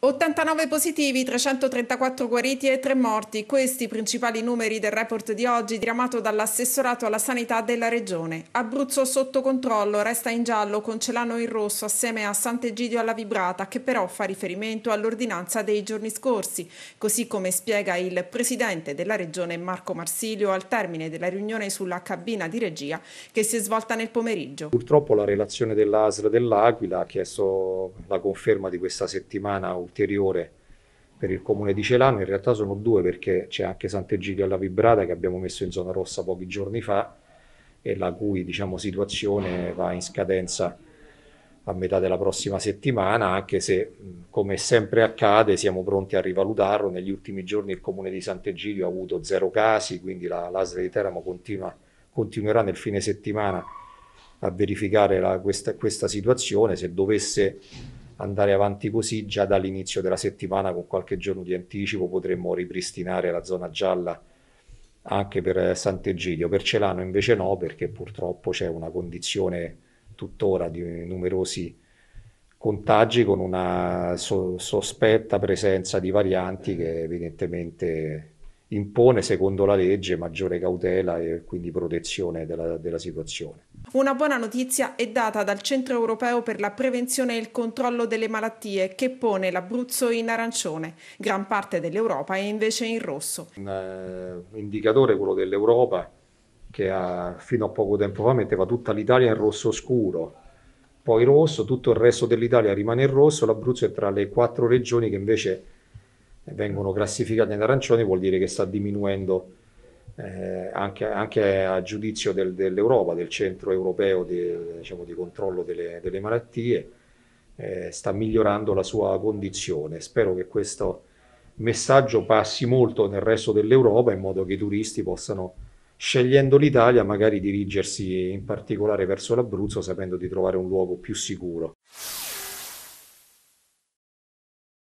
89 positivi, 334 guariti e 3 morti. Questi i principali numeri del report di oggi diramato dall'assessorato alla sanità della regione. Abruzzo sotto controllo, resta in giallo con Celano in rosso assieme a Sant'Egidio alla Vibrata che però fa riferimento all'ordinanza dei giorni scorsi, così come spiega il presidente della regione Marco Marsilio al termine della riunione sulla cabina di regia che si è svolta nel pomeriggio. Purtroppo la relazione dell'ASL dell'Aquila ha chiesto la conferma di questa settimana ulteriore per il comune di Celano, in realtà sono due perché c'è anche Sant'Egidio alla Vibrata che abbiamo messo in zona rossa pochi giorni fa e la cui diciamo, situazione va in scadenza a metà della prossima settimana, anche se come sempre accade siamo pronti a rivalutarlo. Negli ultimi giorni il comune di Sant'Egidio ha avuto zero casi, quindi la l'ASL di Teramo continua, continuerà nel fine settimana a verificare la, questa, questa situazione. Se dovesse andare avanti così già dall'inizio della settimana con qualche giorno di anticipo potremmo ripristinare la zona gialla anche per eh, Sant'Egidio, per Celano invece no perché purtroppo c'è una condizione tuttora di numerosi contagi con una so sospetta presenza di varianti che evidentemente impone secondo la legge maggiore cautela e quindi protezione della, della situazione. Una buona notizia è data dal Centro Europeo per la Prevenzione e il Controllo delle Malattie che pone l'Abruzzo in arancione. Gran parte dell'Europa è invece in rosso. Un eh, indicatore quello dell'Europa che ha, fino a poco tempo fa metteva tutta l'Italia in rosso scuro. Poi rosso, tutto il resto dell'Italia rimane in rosso, l'Abruzzo è tra le quattro regioni che invece vengono classificate in arancione, vuol dire che sta diminuendo eh, anche, anche, a giudizio del, dell'Europa, del centro europeo di, diciamo, di controllo delle, delle malattie, eh, sta migliorando la sua condizione. Spero che questo messaggio passi molto nel resto dell'Europa in modo che i turisti possano, scegliendo l'Italia, magari dirigersi in particolare verso l'Abruzzo sapendo di trovare un luogo più sicuro.